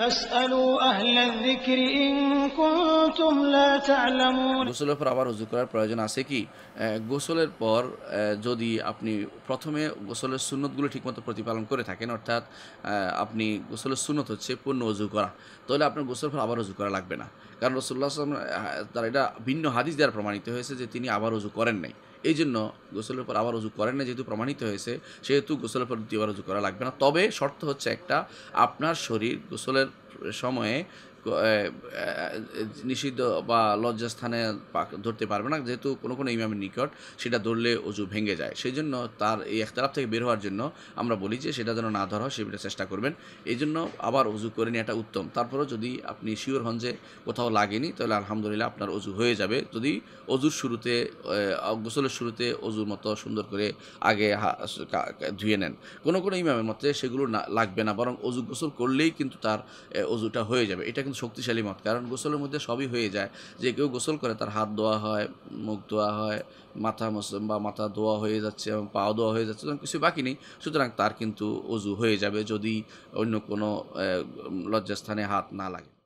গোসলের পর আবার উজু করার প্রয়োজন আছে কি গোসলের পর যদি আপনি প্রথমে গোসলের ঠিক ঠিকমতো প্রতিপালন করে থাকেন অর্থাৎ আপনি গোসলের সুনত হচ্ছে পূর্ণ উজু করা তাহলে আপনার গোসলের পর আবার উজু করা লাগবে না কারণ রসুল্লাহ আসলাম তার এটা ভিন্ন হাদিস দ্বারা প্রমাণিত হয়েছে যে তিনি আবার উজু করেন নাই এই জন্য গোসলের পর আবার উজু করেন না যেহেতু প্রমাণিত হয়েছে সেহেতু গোসলের পর দ্বিতীয়বার উজু করা লাগবে না তবে শর্ত হচ্ছে একটা আপনার শরীর গোসলের সময়ে নিষিদ্ধ বা লজ্জাস্থানে ধরতে পারবে না যেহেতু কোনো কোনো ইমামের নিকট সেটা ধরলে অজু ভেঙে যায় সেই জন্য তার এই একতলাপ থেকে বের হওয়ার জন্য আমরা বলি যে সেটা যেন না ধরা হয় সেটা চেষ্টা করবেন এই জন্য আবার অজু করে নেওয়াটা উত্তম তারপরেও যদি আপনি শিওর হন যে কোথাও লাগেনি তাহলে আলহামদুলিল্লাহ আপনার অজু হয়ে যাবে যদি অজুর শুরুতে গোসলের শুরুতে অজুর মতো সুন্দর করে আগে ধুয়ে নেন কোনো কোনো ইমামের মতে সেগুলো লাগবে না বরং অজু গোসল করলেই কিন্তু তার অজুটা হয়ে যাবে এটা কিন্তু শক্তিশালী মত কারণ গোসলের মধ্যে সবই হয়ে যায় যে কেউ গোসল করে তার হাত ধোয়া হয় মুখ ধোয়া হয় মাথা বা মাথা ধোয়া হয়ে যাচ্ছে এবং পাও ধোয়া হয়ে যাচ্ছে কিছু বাকি নেই সুতরাং তার কিন্তু অজু হয়ে যাবে যদি অন্য কোনো লজ্জাস্থানে হাত না লাগে